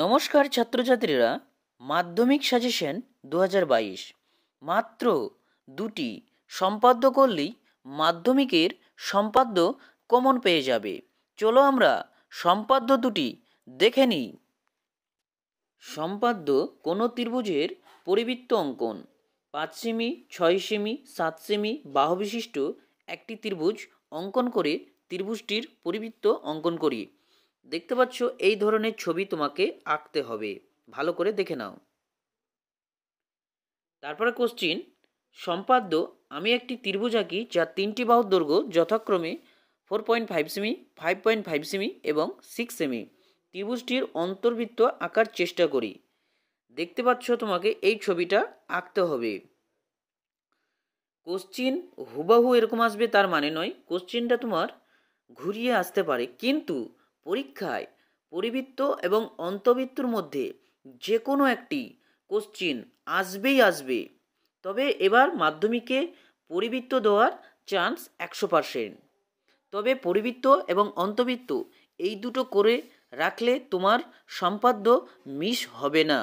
নমস্কার ছাত্রছাত্রীরা মাধ্যমিক সাজেশন দু মাত্র দুটি সম্পাদ্য করলেই মাধ্যমিকের সম্পাদ্য কমন পেয়ে যাবে চলো আমরা সম্পাদ্য দুটি দেখে নিই সম্পাদ্য কোনো ত্রিভুজের পরিবৃত্ত অঙ্কন পাঁচ সেমি ছয় সেমি সাত সেমি বাহবিশিষ্ট একটি ত্রিভুজ অঙ্কন করে ত্রিভুজটির পরিবৃত্ত অঙ্কন করি দেখতে পাচ্ছ এই ধরনের ছবি তোমাকে আঁকতে হবে ভালো করে দেখে নাও তারপরে কোশ্চিন সম্পাদ্য আমি একটি ত্রিভুজ আঁকি যা তিনটি বাহুর দৈর্ঘ্য যথাক্রমে four point five cm five point five cm এবং সিক্স সেমি ত্রিভুজটির অন্তর্বৃত্ত আঁকার চেষ্টা করি দেখতে পাচ্ছ তোমাকে এই ছবিটা আঁকতে হবে কোশ্চিন হুবাহু এরকম আসবে তার মানে নয় কোশ্চিনটা তোমার ঘুরিয়ে আসতে পারে কিন্তু পরীক্ষায় পরিবৃত্ত এবং অন্তবৃত্তর মধ্যে যে কোনো একটি কোশ্চিন আসবেই আসবে তবে এবার মাধ্যমিকে পরিবৃত্ত দেওয়ার চান্স একশো পারসেন্ট তবে পরিবৃত্ত এবং অন্তবৃত্ত এই দুটো করে রাখলে তোমার সম্পাদ্য মিস হবে না